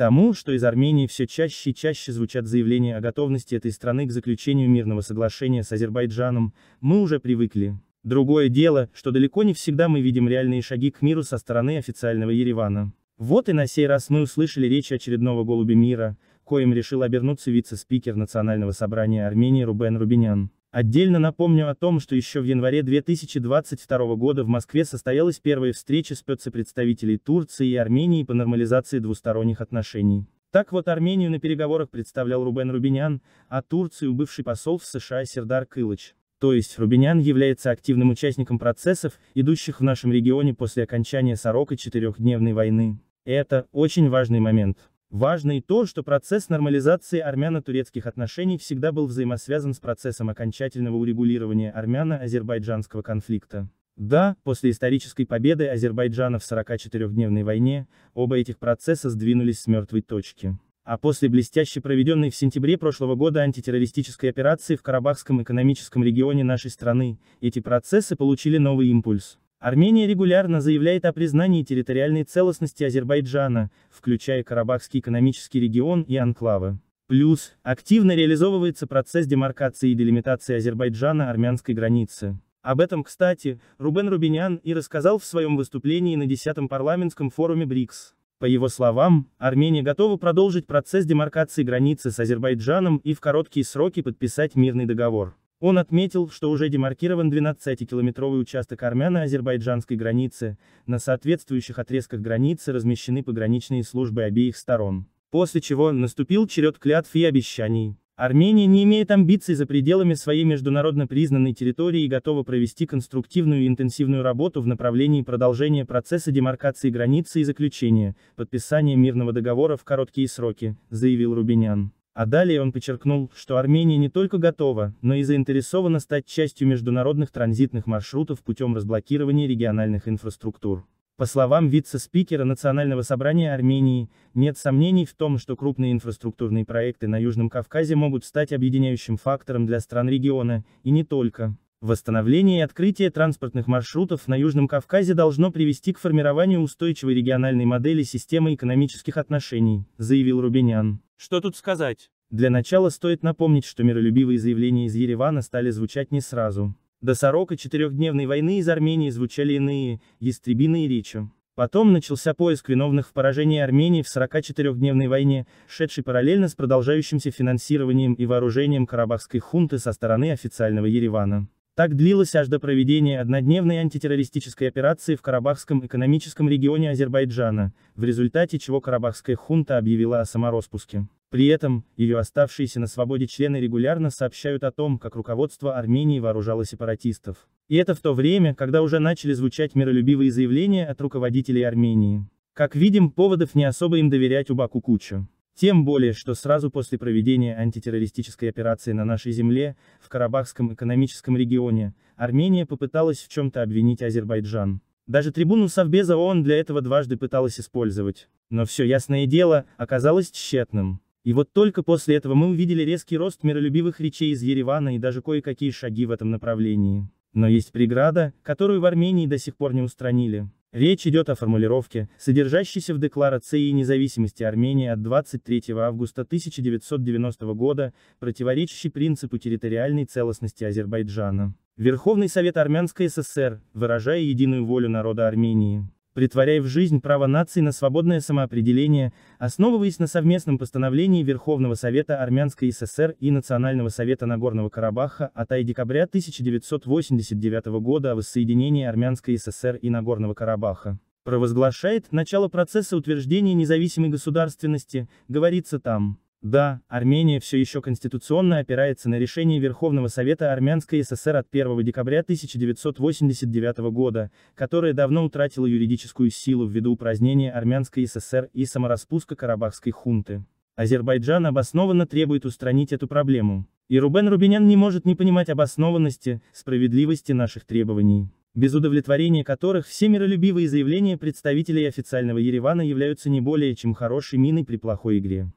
тому, что из Армении все чаще и чаще звучат заявления о готовности этой страны к заключению мирного соглашения с Азербайджаном, мы уже привыкли. Другое дело, что далеко не всегда мы видим реальные шаги к миру со стороны официального Еревана. Вот и на сей раз мы услышали речь очередного голуби мира, коим решил обернуться вице-спикер Национального собрания Армении Рубен Рубинян. Отдельно напомню о том, что еще в январе 2022 года в Москве состоялась первая встреча спецпредставителей Турции и Армении по нормализации двусторонних отношений. Так вот Армению на переговорах представлял Рубен Рубинян, а Турцию бывший посол в США Сердар Кылыч. То есть Рубинян является активным участником процессов, идущих в нашем регионе после окончания сорока четырехдневной войны. Это очень важный момент. Важно и то, что процесс нормализации армяно-турецких отношений всегда был взаимосвязан с процессом окончательного урегулирования армяно-азербайджанского конфликта. Да, после исторической победы Азербайджана в 44-дневной войне, оба этих процесса сдвинулись с мертвой точки. А после блестяще проведенной в сентябре прошлого года антитеррористической операции в Карабахском экономическом регионе нашей страны, эти процессы получили новый импульс. Армения регулярно заявляет о признании территориальной целостности Азербайджана, включая Карабахский экономический регион и анклавы. Плюс, активно реализовывается процесс демаркации и делимитации Азербайджана армянской границы. Об этом, кстати, Рубен Рубинян и рассказал в своем выступлении на 10-м парламентском форуме БРИКС. По его словам, Армения готова продолжить процесс демаркации границы с Азербайджаном и в короткие сроки подписать мирный договор. Он отметил, что уже демаркирован 12-километровый участок армяно-азербайджанской границы, на соответствующих отрезках границы размещены пограничные службы обеих сторон. После чего, наступил черед клятв и обещаний. Армения не имеет амбиций за пределами своей международно признанной территории и готова провести конструктивную и интенсивную работу в направлении продолжения процесса демаркации границы и заключения, подписания мирного договора в короткие сроки, заявил Рубинян. А далее он подчеркнул, что Армения не только готова, но и заинтересована стать частью международных транзитных маршрутов путем разблокирования региональных инфраструктур. По словам вице-спикера Национального собрания Армении, нет сомнений в том, что крупные инфраструктурные проекты на Южном Кавказе могут стать объединяющим фактором для стран региона, и не только. Восстановление и открытие транспортных маршрутов на Южном Кавказе должно привести к формированию устойчивой региональной модели системы экономических отношений, заявил Рубинян. Что тут сказать? Для начала стоит напомнить, что миролюбивые заявления из Еревана стали звучать не сразу. До сорока четырехдневной войны из Армении звучали иные, ястребиные речи. Потом начался поиск виновных в поражении Армении в 44-дневной войне, шедшей параллельно с продолжающимся финансированием и вооружением карабахской хунты со стороны официального Еревана. Так длилось аж до проведения однодневной антитеррористической операции в Карабахском экономическом регионе Азербайджана, в результате чего карабахская хунта объявила о самороспуске. При этом, ее оставшиеся на свободе члены регулярно сообщают о том, как руководство Армении вооружало сепаратистов. И это в то время, когда уже начали звучать миролюбивые заявления от руководителей Армении. Как видим, поводов не особо им доверять у Баку кучу. Тем более, что сразу после проведения антитеррористической операции на нашей земле, в Карабахском экономическом регионе, Армения попыталась в чем-то обвинить Азербайджан. Даже трибуну Совбеза ООН для этого дважды пыталась использовать. Но все ясное дело, оказалось тщетным. И вот только после этого мы увидели резкий рост миролюбивых речей из Еревана и даже кое-какие шаги в этом направлении. Но есть преграда, которую в Армении до сих пор не устранили. Речь идет о формулировке, содержащейся в Декларации независимости Армении от 23 августа 1990 года, противоречащей принципу территориальной целостности Азербайджана. Верховный Совет Армянской ССР, выражая единую волю народа Армении притворяя в жизнь право нации на свободное самоопределение, основываясь на совместном постановлении Верховного Совета Армянской ССР и Национального Совета Нагорного Карабаха от 1 декабря 1989 года о воссоединении Армянской ССР и Нагорного Карабаха. Провозглашает начало процесса утверждения независимой государственности, говорится там. Да, Армения все еще конституционно опирается на решение Верховного Совета Армянской ССР от 1 декабря 1989 года, которое давно утратило юридическую силу ввиду упразднения Армянской ССР и самораспуска Карабахской хунты. Азербайджан обоснованно требует устранить эту проблему. И Рубен Рубинян не может не понимать обоснованности, справедливости наших требований без удовлетворения которых все миролюбивые заявления представителей официального Еревана являются не более чем хорошей миной при плохой игре.